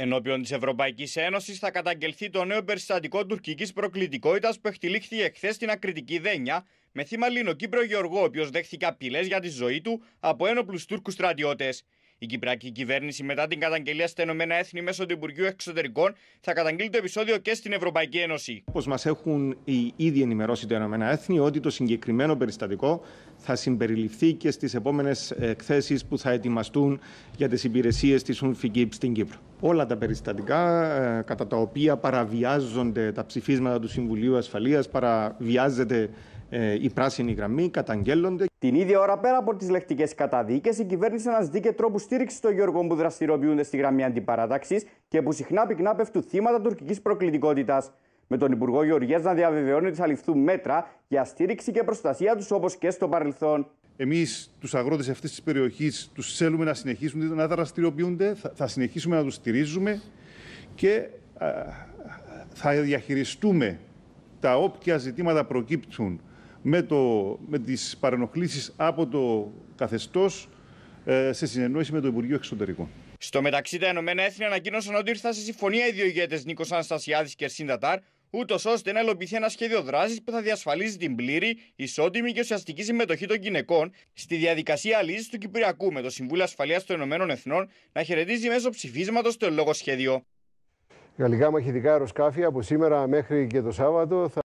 Ενώπιον της Ευρωπαϊκής Ένωσης θα καταγγελθεί το νέο περιστατικό τουρκικής προκλητικότητας που εκτελήχθη εχθές στην ακριτική Δένια με θύμα Λινοκύπρο Γεωργό, ο οποίος δέχθηκε απειλές για τη ζωή του από ένοπλους Τούρκους στρατιώτες. Η Κυπριακή κυβέρνηση, μετά την καταγγελία στα Ηνωμένα Έθνη μέσω του Υπουργείου Εξωτερικών, θα καταγγείλει το επεισόδιο και στην Ευρωπαϊκή Ένωση. Όπως μας έχουν ήδη ενημερώσει τα Ηνωμένα Έθνη, ότι το συγκεκριμένο περιστατικό θα συμπεριληφθεί και στις επόμενες εκθέσεις που θα ετοιμαστούν για τις υπηρεσίες της UNFIGIP στην Κύπρο όλα τα περιστατικά ε, κατά τα οποία παραβιάζονται τα ψηφίσματα του Συμβουλίου Ασφαλείας, παραβιάζεται ε, η πράσινη γραμμή, καταγγέλλονται. Την ίδια ώρα, πέρα από τις λεκτικές καταδίκες, η κυβέρνηση αναζητεί και τρόπους στήριξης των Γεωργών που δραστηριοποιούνται στη γραμμή αντιπαράταξη και που συχνά πυκνά πέφτουν θύματα τουρκικής προκλητικότητας. Με τον Υπουργό Γεωργίας να διαβεβαιώνει ότι θα ληφθούν μέτρα για στήριξη και προστασία τους όπως και στο παρελθόν. Εμείς τους αγρότες αυτής της περιοχής τους θέλουμε να συνεχίσουν να δραστηριοποιούνται, θα, συνεχίσουμε να τους στηρίζουμε και θα διαχειριστούμε τα όποια ζητήματα προκύπτουν με, το, με τις παρενοχλήσεις από το καθεστώς ε, σε συνεννόηση με το Υπουργείο Εξωτερικών. Στο μεταξύ, τα Ηνωμένα Έθνη ανακοίνωσαν ότι ήρθαν σε συμφωνία οι δύο ηγέτες Νίκος Αναστασιάδης και Ερσίν ούτως ώστε να ελοπιθεί ένα σχέδιο δράσης που θα διασφαλίζει την πλήρη, ισότιμη και ουσιαστική συμμετοχή των γυναικών στη διαδικασία λύσης του Κυπριακού, με το Συμβούλιο Ασφαλείας των Ηνωμένων Εθνών να χαιρετίζει μέσω ψηφίσματος το λόγο σχέδιο. Γαλλικά μαχητικά από σήμερα μέχρι και το Σάββατο θα